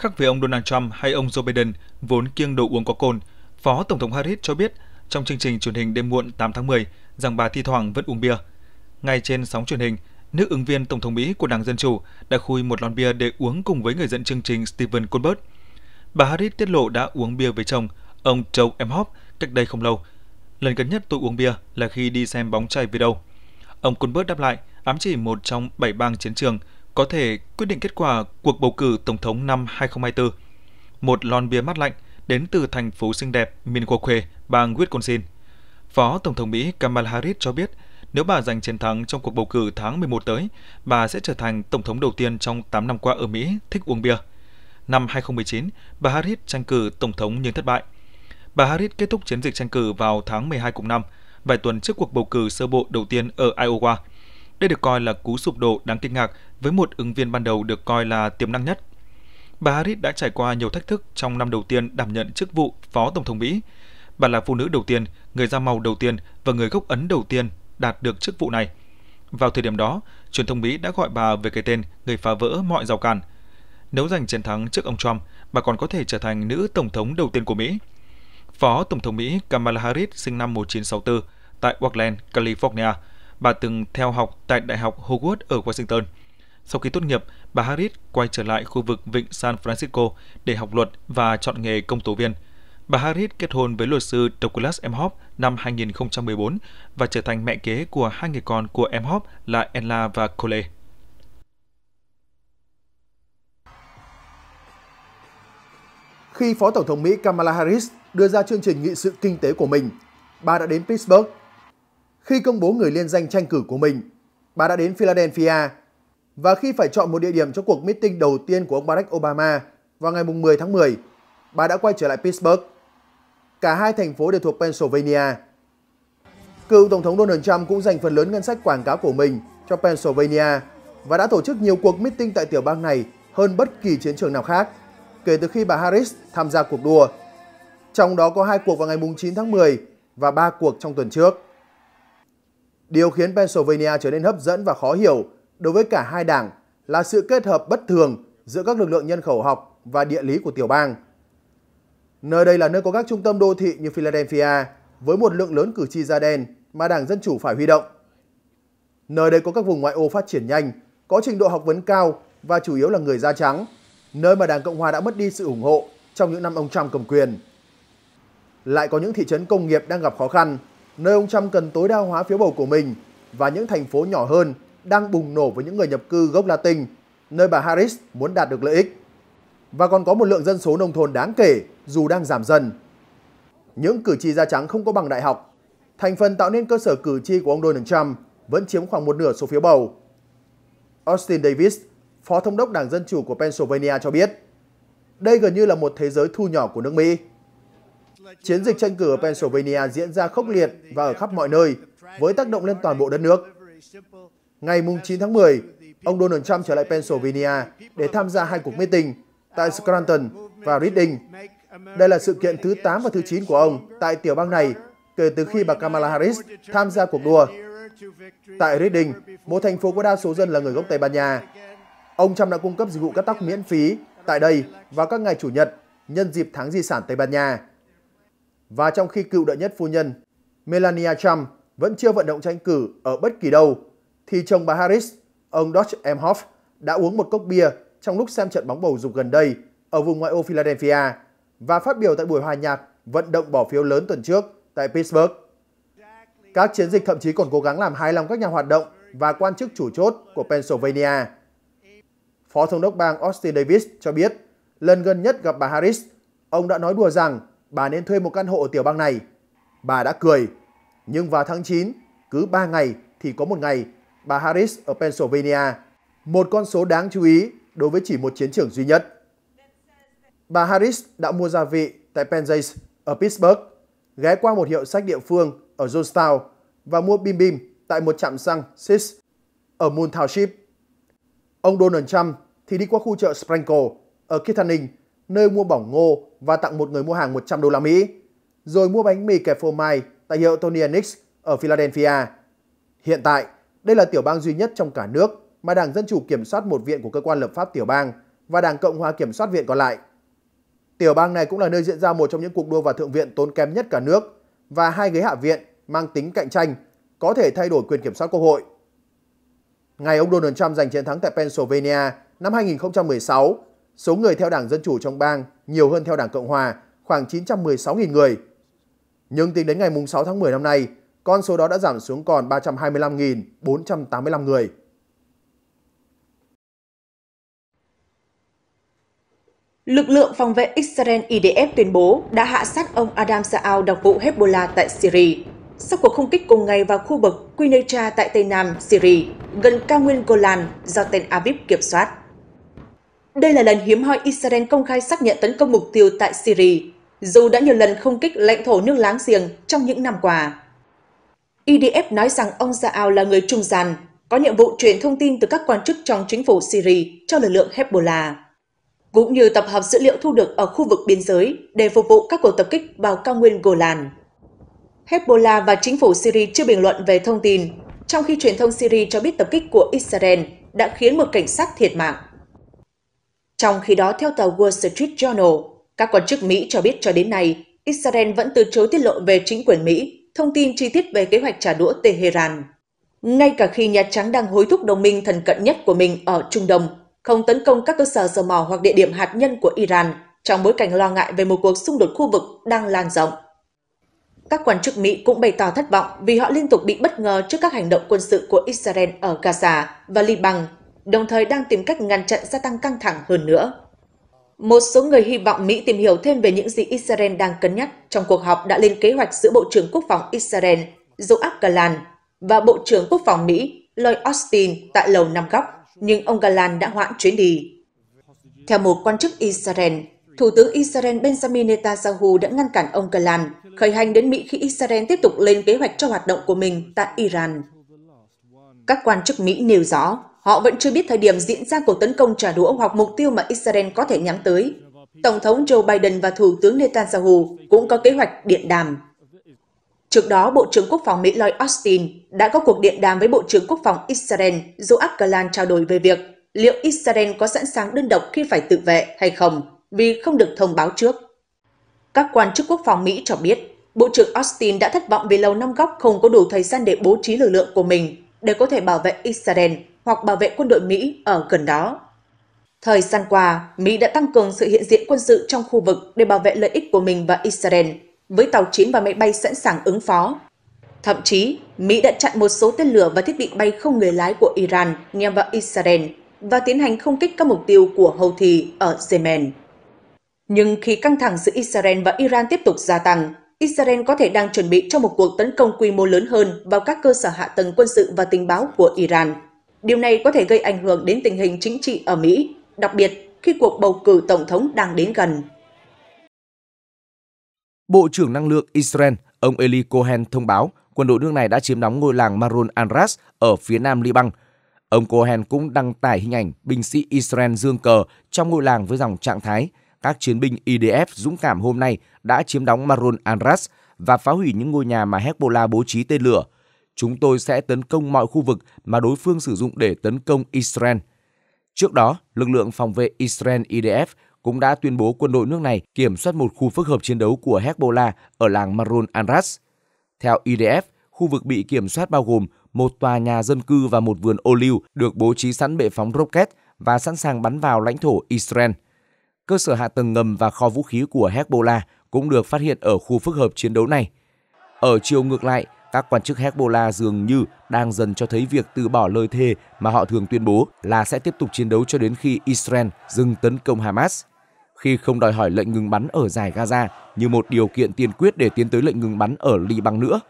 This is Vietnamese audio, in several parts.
Khác với ông Donald Trump hay ông Joe Biden vốn kiêng đồ uống có cồn, Phó Tổng thống Harris cho biết trong chương trình truyền hình đêm muộn 8 tháng 10 rằng bà thi thoảng vẫn uống bia. Ngay trên sóng truyền hình, nữ ứng viên Tổng thống Mỹ của Đảng Dân Chủ đã khui một lon bia để uống cùng với người dẫn chương trình Stephen Colbert. Bà Harris tiết lộ đã uống bia với chồng, ông Joe Emhoff, cách đây không lâu. Lần gần nhất tôi uống bia là khi đi xem bóng chày về đâu. Ông Colbert đáp lại, ám chỉ một trong bảy bang chiến trường – có thể quyết định kết quả cuộc bầu cử tổng thống năm 2024. Một lon bia mát lạnh đến từ thành phố xinh đẹp Milwaukee, bang Wisconsin. Phó Tổng thống Mỹ Kamala Harris cho biết, nếu bà giành chiến thắng trong cuộc bầu cử tháng 11 tới, bà sẽ trở thành tổng thống đầu tiên trong 8 năm qua ở Mỹ thích uống bia. Năm 2019, bà Harris tranh cử tổng thống nhưng thất bại. Bà Harris kết thúc chiến dịch tranh cử vào tháng 12 cùng năm, vài tuần trước cuộc bầu cử sơ bộ đầu tiên ở Iowa. Đây được coi là cú sụp đổ đáng kinh ngạc với một ứng viên ban đầu được coi là tiềm năng nhất. Bà Harris đã trải qua nhiều thách thức trong năm đầu tiên đảm nhận chức vụ Phó Tổng thống Mỹ. Bà là phụ nữ đầu tiên, người da màu đầu tiên và người gốc Ấn đầu tiên đạt được chức vụ này. Vào thời điểm đó, truyền thông Mỹ đã gọi bà về cái tên người phá vỡ mọi rào cản. Nếu giành chiến thắng trước ông Trump, bà còn có thể trở thành nữ tổng thống đầu tiên của Mỹ. Phó Tổng thống Mỹ Kamala Harris sinh năm 1964 tại Oakland, California. Bà từng theo học tại Đại học Howard ở Washington – sau khi tốt nghiệp, bà Harris quay trở lại khu vực vịnh San Francisco để học luật và chọn nghề công tố viên. Bà Harris kết hôn với luật sư Douglas M. Hobb năm 2014 và trở thành mẹ kế của hai người con của M. Hobb là Ella và Cole. Khi Phó Tổng thống Mỹ Kamala Harris đưa ra chương trình nghị sự kinh tế của mình, bà đã đến Pittsburgh. Khi công bố người liên danh tranh cử của mình, bà đã đến Philadelphia và khi phải chọn một địa điểm cho cuộc meeting đầu tiên của ông Barack Obama vào ngày 10 tháng 10, bà đã quay trở lại Pittsburgh. Cả hai thành phố đều thuộc Pennsylvania. Cựu Tổng thống Donald Trump cũng dành phần lớn ngân sách quảng cáo của mình cho Pennsylvania và đã tổ chức nhiều cuộc meeting tại tiểu bang này hơn bất kỳ chiến trường nào khác kể từ khi bà Harris tham gia cuộc đua. Trong đó có hai cuộc vào ngày 9 tháng 10 và ba cuộc trong tuần trước. Điều khiến Pennsylvania trở nên hấp dẫn và khó hiểu đối với cả hai đảng là sự kết hợp bất thường giữa các lực lượng nhân khẩu học và địa lý của tiểu bang. Nơi đây là nơi có các trung tâm đô thị như Philadelphia với một lượng lớn cử tri da đen mà Đảng Dân Chủ phải huy động. Nơi đây có các vùng ngoại ô phát triển nhanh, có trình độ học vấn cao và chủ yếu là người da trắng, nơi mà Đảng Cộng Hòa đã mất đi sự ủng hộ trong những năm ông Trump cầm quyền. Lại có những thị trấn công nghiệp đang gặp khó khăn, nơi ông Trump cần tối đa hóa phiếu bầu của mình và những thành phố nhỏ hơn đang bùng nổ với những người nhập cư gốc Latin, nơi bà Harris muốn đạt được lợi ích. Và còn có một lượng dân số nông thôn đáng kể dù đang giảm dần. Những cử tri da trắng không có bằng đại học, thành phần tạo nên cơ sở cử tri của ông Donald Trump vẫn chiếm khoảng một nửa số phiếu bầu. Austin Davis, Phó Thống đốc Đảng Dân Chủ của Pennsylvania cho biết, đây gần như là một thế giới thu nhỏ của nước Mỹ. Chiến dịch tranh cử ở Pennsylvania diễn ra khốc liệt và ở khắp mọi nơi, với tác động lên toàn bộ đất nước. Ngày 9 tháng 10, ông Donald Trump trở lại Pennsylvania để tham gia hai cuộc meeting tại Scranton và Reading. Đây là sự kiện thứ 8 và thứ 9 của ông tại tiểu bang này kể từ khi bà Kamala Harris tham gia cuộc đua. Tại Reading, một thành phố có đa số dân là người gốc Tây Ban Nha, ông Trump đã cung cấp dịch vụ cắt tóc miễn phí tại đây vào các ngày Chủ nhật nhân dịp tháng di sản Tây Ban Nha. Và trong khi cựu đệ nhất phu nhân Melania Trump vẫn chưa vận động tranh cử ở bất kỳ đâu thì chồng bà Harris, ông Dodge Emhoff, đã uống một cốc bia trong lúc xem trận bóng bầu dục gần đây ở vùng ngoại ô Philadelphia và phát biểu tại buổi hòa nhạc vận động bỏ phiếu lớn tuần trước tại Pittsburgh. Các chiến dịch thậm chí còn cố gắng làm hài lòng các nhà hoạt động và quan chức chủ chốt của Pennsylvania. Phó Thống đốc bang Austin Davis cho biết, lần gần nhất gặp bà Harris, ông đã nói đùa rằng bà nên thuê một căn hộ ở tiểu bang này. Bà đã cười, nhưng vào tháng 9, cứ 3 ngày thì có một ngày bà Harris ở Pennsylvania, một con số đáng chú ý đối với chỉ một chiến trường duy nhất. Bà Harris đã mua gia vị tại Penzays ở Pittsburgh, ghé qua một hiệu sách địa phương ở Johnstown và mua bim bim tại một trạm xăng Sis ở Moon Township. Ông Donald Trump thì đi qua khu chợ Sprinkle ở Kittanning, nơi mua bỏng ngô và tặng một người mua hàng 100 đô la Mỹ, rồi mua bánh mì kẹp phô mai tại hiệu Tony Nix ở Philadelphia. Hiện tại, đây là tiểu bang duy nhất trong cả nước mà Đảng Dân Chủ kiểm soát một viện của cơ quan lập pháp tiểu bang và Đảng Cộng hòa kiểm soát viện còn lại. Tiểu bang này cũng là nơi diễn ra một trong những cuộc đua vào thượng viện tốn kém nhất cả nước và hai ghế hạ viện mang tính cạnh tranh có thể thay đổi quyền kiểm soát quốc hội. Ngày ông Donald Trump giành chiến thắng tại Pennsylvania năm 2016, số người theo Đảng Dân Chủ trong bang nhiều hơn theo Đảng Cộng Hòa, khoảng 916.000 người. Nhưng tính đến ngày 6 tháng 10 năm nay, con số đó đã giảm xuống còn 325.485 người. Lực lượng phòng vệ Israel IDF tuyên bố đã hạ sát ông Adam Saal đặc vụ Hezbollah tại Syria. Sau cuộc không kích cùng ngày vào khu vực Quneitra tại Tây Nam Syria, gần cao nguyên Golan do tên Aviv kiểm soát. Đây là lần hiếm hoi Israel công khai xác nhận tấn công mục tiêu tại Syria, dù đã nhiều lần không kích lãnh thổ nước láng giềng trong những năm qua. IDF e nói rằng ông Zaal là người trung gian, có nhiệm vụ chuyển thông tin từ các quan chức trong chính phủ Syria cho lực lượng Hezbollah, cũng như tập hợp dữ liệu thu được ở khu vực biên giới để phục vụ các cuộc tập kích vào cao nguyên Golan. Hezbollah và chính phủ Syria chưa bình luận về thông tin, trong khi truyền thông Syria cho biết tập kích của Israel đã khiến một cảnh sát thiệt mạng. Trong khi đó, theo tờ Wall Street Journal, các quan chức Mỹ cho biết cho đến nay, Israel vẫn từ chối tiết lộ về chính quyền Mỹ thông tin chi tiết về kế hoạch trả đũa Tehran. Ngay cả khi Nhà Trắng đang hối thúc đồng minh thân cận nhất của mình ở Trung Đông không tấn công các cơ sở dầu mỏ hoặc địa điểm hạt nhân của Iran trong bối cảnh lo ngại về một cuộc xung đột khu vực đang lan rộng. Các quan chức Mỹ cũng bày tỏ thất vọng vì họ liên tục bị bất ngờ trước các hành động quân sự của Israel ở Gaza và Liban, đồng thời đang tìm cách ngăn chặn gia tăng căng thẳng hơn nữa. Một số người hy vọng Mỹ tìm hiểu thêm về những gì Israel đang cân nhắc trong cuộc họp đã lên kế hoạch giữa Bộ trưởng Quốc phòng Israel Joab Galan và Bộ trưởng Quốc phòng Mỹ Lloyd Austin tại Lầu Năm Góc, nhưng ông Galan đã hoãn chuyến đi. Theo một quan chức Israel, Thủ tướng Israel Benjamin Netanyahu đã ngăn cản ông Galan khởi hành đến Mỹ khi Israel tiếp tục lên kế hoạch cho hoạt động của mình tại Iran. Các quan chức Mỹ nêu rõ, họ vẫn chưa biết thời điểm diễn ra cuộc tấn công trả đũa hoặc mục tiêu mà Israel có thể nhắm tới. Tổng thống Joe Biden và Thủ tướng Netanyahu cũng có kế hoạch điện đàm. Trước đó, Bộ trưởng Quốc phòng Mỹ Lloyd Austin đã có cuộc điện đàm với Bộ trưởng Quốc phòng Israel Joab Galan trao đổi về việc liệu Israel có sẵn sàng đơn độc khi phải tự vệ hay không vì không được thông báo trước. Các quan chức quốc phòng Mỹ cho biết, Bộ trưởng Austin đã thất vọng vì Lầu Năm Góc không có đủ thời gian để bố trí lực lượng của mình để có thể bảo vệ Israel hoặc bảo vệ quân đội Mỹ ở gần đó. Thời gian qua, Mỹ đã tăng cường sự hiện diện quân sự trong khu vực để bảo vệ lợi ích của mình và Israel, với tàu chiến và máy bay sẵn sàng ứng phó. Thậm chí, Mỹ đã chặn một số tên lửa và thiết bị bay không người lái của Iran nhằm vào Israel và tiến hành không kích các mục tiêu của Houthi ở Yemen. Nhưng khi căng thẳng giữa Israel và Iran tiếp tục gia tăng, Israel có thể đang chuẩn bị cho một cuộc tấn công quy mô lớn hơn vào các cơ sở hạ tầng quân sự và tình báo của Iran. Điều này có thể gây ảnh hưởng đến tình hình chính trị ở Mỹ, đặc biệt khi cuộc bầu cử tổng thống đang đến gần. Bộ trưởng Năng lượng Israel, ông Eli Cohen thông báo quân đội nước này đã chiếm đóng ngôi làng Marun Anras ở phía nam Liban. Ông Cohen cũng đăng tải hình ảnh binh sĩ Israel dương cờ trong ngôi làng với dòng trạng thái các chiến binh IDF e dũng cảm hôm nay đã chiếm đóng Marun Anras và phá hủy những ngôi nhà mà Hezbollah bố trí tên lửa – chúng tôi sẽ tấn công mọi khu vực mà đối phương sử dụng để tấn công Israel. Trước đó, lực lượng phòng vệ Israel IDF cũng đã tuyên bố quân đội nước này kiểm soát một khu phức hợp chiến đấu của Hezbollah ở làng Marun Anras. Theo IDF, khu vực bị kiểm soát bao gồm một tòa nhà dân cư và một vườn ô liu được bố trí sẵn bệ phóng rocket và sẵn sàng bắn vào lãnh thổ Israel. Cơ sở hạ tầng ngầm và kho vũ khí của Hezbollah cũng được phát hiện ở khu phức hợp chiến đấu này. Ở chiều ngược lại, các quan chức Hezbollah dường như đang dần cho thấy việc từ bỏ lời thề mà họ thường tuyên bố là sẽ tiếp tục chiến đấu cho đến khi Israel dừng tấn công Hamas. Khi không đòi hỏi lệnh ngừng bắn ở giải Gaza như một điều kiện tiên quyết để tiến tới lệnh ngừng bắn ở Liban nữa.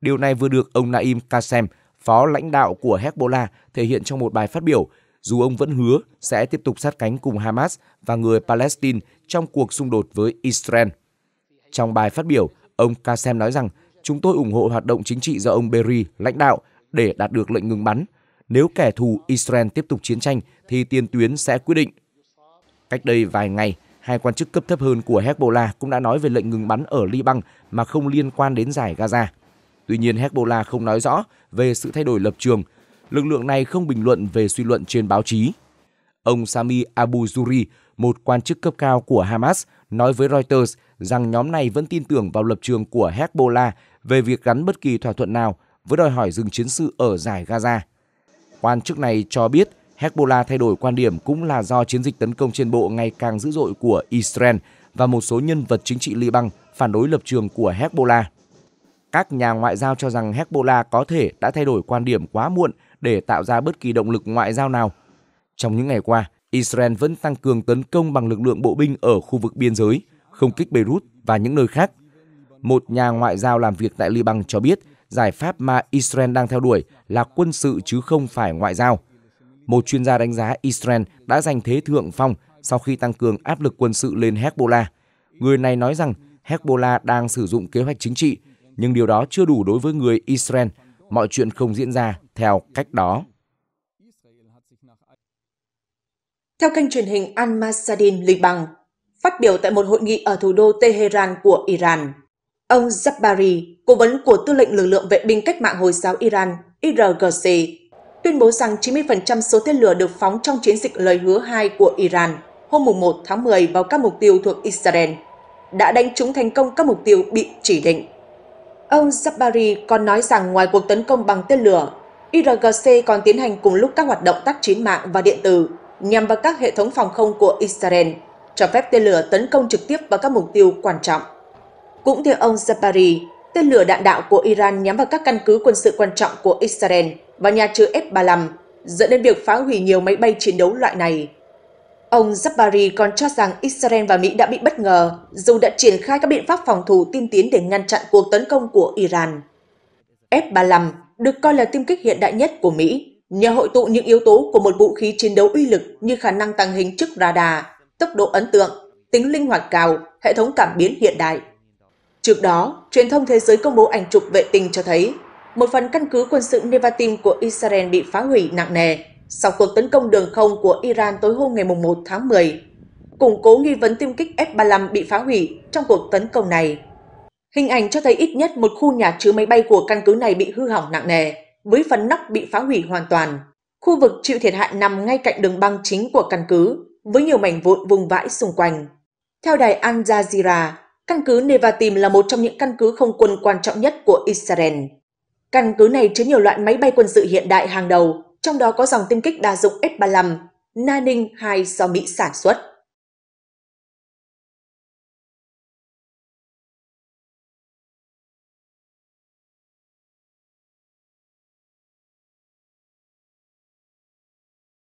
Điều này vừa được ông Naim Kassem, phó lãnh đạo của Hezbollah, thể hiện trong một bài phát biểu dù ông vẫn hứa sẽ tiếp tục sát cánh cùng Hamas và người Palestine trong cuộc xung đột với Israel. Trong bài phát biểu, ông Kassem nói rằng Chúng tôi ủng hộ hoạt động chính trị do ông Berry lãnh đạo để đạt được lệnh ngừng bắn. Nếu kẻ thù Israel tiếp tục chiến tranh thì tiền tuyến sẽ quyết định. Cách đây vài ngày, hai quan chức cấp thấp hơn của Hezbollah cũng đã nói về lệnh ngừng bắn ở Liban mà không liên quan đến giải Gaza. Tuy nhiên, Hezbollah không nói rõ về sự thay đổi lập trường. Lực lượng này không bình luận về suy luận trên báo chí. Ông Sami Abu Zuri, một quan chức cấp cao của Hamas, nói với Reuters rằng nhóm này vẫn tin tưởng vào lập trường của Hezbollah về việc gắn bất kỳ thỏa thuận nào với đòi hỏi dừng chiến sự ở giải Gaza. Quan chức này cho biết Hezbollah thay đổi quan điểm cũng là do chiến dịch tấn công trên bộ ngày càng dữ dội của Israel và một số nhân vật chính trị Liban phản đối lập trường của Hezbollah. Các nhà ngoại giao cho rằng Hezbollah có thể đã thay đổi quan điểm quá muộn để tạo ra bất kỳ động lực ngoại giao nào. Trong những ngày qua, Israel vẫn tăng cường tấn công bằng lực lượng bộ binh ở khu vực biên giới, không kích Beirut và những nơi khác một nhà ngoại giao làm việc tại Liban cho biết giải pháp mà Israel đang theo đuổi là quân sự chứ không phải ngoại giao. Một chuyên gia đánh giá Israel đã giành thế thượng phong sau khi tăng cường áp lực quân sự lên Hezbollah. Người này nói rằng Hezbollah đang sử dụng kế hoạch chính trị, nhưng điều đó chưa đủ đối với người Israel. Mọi chuyện không diễn ra theo cách đó. Theo kênh truyền hình Al-Masadin Liban, phát biểu tại một hội nghị ở thủ đô Tehran của Iran, Ông Zabbari, cố vấn của tư lệnh lực lượng vệ binh cách mạng Hồi giáo Iran IRGC, tuyên bố rằng 90% số tên lửa được phóng trong chiến dịch lời hứa 2 của Iran hôm 1 tháng 10 vào các mục tiêu thuộc Israel đã đánh trúng thành công các mục tiêu bị chỉ định. Ông Zabbari còn nói rằng ngoài cuộc tấn công bằng tên lửa, IRGC còn tiến hành cùng lúc các hoạt động tác chiến mạng và điện tử nhằm vào các hệ thống phòng không của Israel, cho phép tên lửa tấn công trực tiếp vào các mục tiêu quan trọng. Cũng theo ông Zapari, tên lửa đạn đạo của Iran nhắm vào các căn cứ quân sự quan trọng của Israel và nhà chứa F-35, dẫn đến việc phá hủy nhiều máy bay chiến đấu loại này. Ông Zabari còn cho rằng Israel và Mỹ đã bị bất ngờ, dù đã triển khai các biện pháp phòng thủ tiên tiến để ngăn chặn cuộc tấn công của Iran. F-35 được coi là tiêm kích hiện đại nhất của Mỹ, nhờ hội tụ những yếu tố của một vũ khí chiến đấu uy lực như khả năng tăng hình trước radar, tốc độ ấn tượng, tính linh hoạt cao, hệ thống cảm biến hiện đại. Trước đó, truyền thông thế giới công bố ảnh chụp vệ tinh cho thấy một phần căn cứ quân sự Nevatim của Israel bị phá hủy nặng nề sau cuộc tấn công đường không của Iran tối hôm ngày 1 tháng 10, củng cố nghi vấn tiêm kích F-35 bị phá hủy trong cuộc tấn công này. Hình ảnh cho thấy ít nhất một khu nhà chứa máy bay của căn cứ này bị hư hỏng nặng nề, với phần nóc bị phá hủy hoàn toàn. Khu vực chịu thiệt hại nằm ngay cạnh đường băng chính của căn cứ, với nhiều mảnh vụn vùng vãi xung quanh. Theo đài Al Jazeera, Căn cứ Nevatim là một trong những căn cứ không quân quan trọng nhất của Israel. Căn cứ này chứa nhiều loại máy bay quân sự hiện đại hàng đầu, trong đó có dòng tiêm kích đa dụng F-35, Nanning 2 do Mỹ sản xuất.